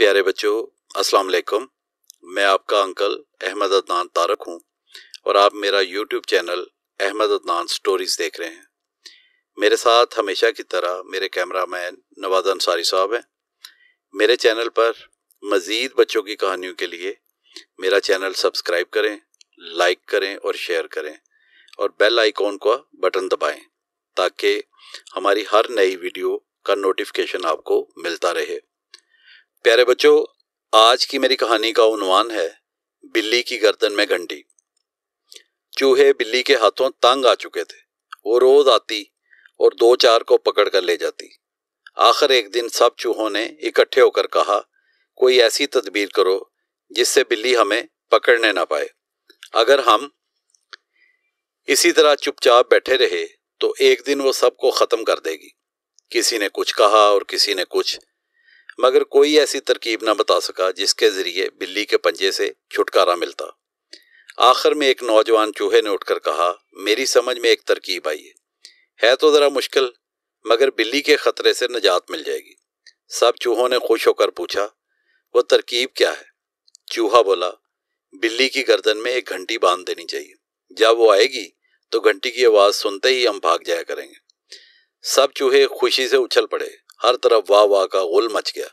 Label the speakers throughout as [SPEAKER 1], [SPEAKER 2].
[SPEAKER 1] प्यारे बच्चों अस्सलाम वालेकुम मैं आपका अंकल अहमद अदनान तारक हूँ और आप मेरा YouTube channel Ahmad Adnan stories देख रहे हैं मेरे साथ हमेशा की तरह मेरे कैमरा मैन नवाज अंसारी साहब हैं मेरे चैनल पर मज़ीद बच्चों की कहानियों के लिए मेरा चैनल सब्सक्राइब करें लाइक करें और शेयर करें और बेल आइकॉन का बटन दबाएं ताकि हमारी हर नई वीडियो का नोटिफिकेशन आपको मिलता रहे प्यारे बच्चों आज की मेरी कहानी का उनवान है बिल्ली की गर्दन में घंटी चूहे बिल्ली के हाथों तंग आ चुके थे वो रोज आती और दो चार को पकड़ कर ले जाती आखिर एक दिन सब चूहों ने इकट्ठे होकर कहा कोई ऐसी तदबीर करो जिससे बिल्ली हमें पकड़ने ना पाए अगर हम इसी तरह चुपचाप बैठे रहे तो एक दिन वो सबको ख़त्म कर देगी किसी ने कुछ कहा और किसी ने कुछ मगर कोई ऐसी तरकीब ना बता सका जिसके ज़रिए बिल्ली के पंजे से छुटकारा मिलता आखिर में एक नौजवान चूहे ने उठकर कहा मेरी समझ में एक तरकीब आई है है तो ज़रा मुश्किल मगर बिल्ली के ख़तरे से निजात मिल जाएगी सब चूहों ने खुश होकर पूछा वो तरकीब क्या है चूहा बोला बिल्ली की गर्दन में एक घंटी बांध देनी चाहिए जब वो आएगी तो घंटी की आवाज़ सुनते ही हम भाग जाया करेंगे सब चूहे खुशी से उछल पड़े हर तरफ वाह वाह का गुल मच गया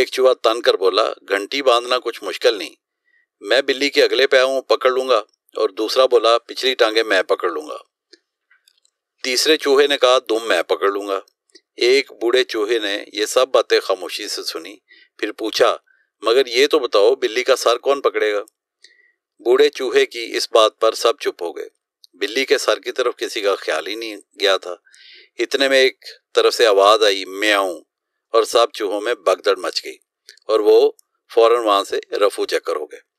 [SPEAKER 1] एक चूहा तन कर बोला घंटी बांधना कुछ मुश्किल नहीं मैं बिल्ली के अगले पैरों पकड़ लूंगा और दूसरा बोला पिछली टांगे मैं पकड़ लूंगा तीसरे चूहे ने कहा तुम मैं पकड़ लूंगा एक बूढ़े चूहे ने ये सब बातें खामोशी से सुनी फिर पूछा मगर ये तो बताओ बिल्ली का सर कौन पकड़ेगा बूढ़े चूहे की इस बात पर सब चुप हो गए बिल्ली के सर की तरफ किसी का ख्याल ही नहीं गया था इतने में एक तरफ से आवाज़ आई म्याऊं और सब चूहों में बगदड़ मच गई और वो फौरन वहां से रफू चक्कर हो गए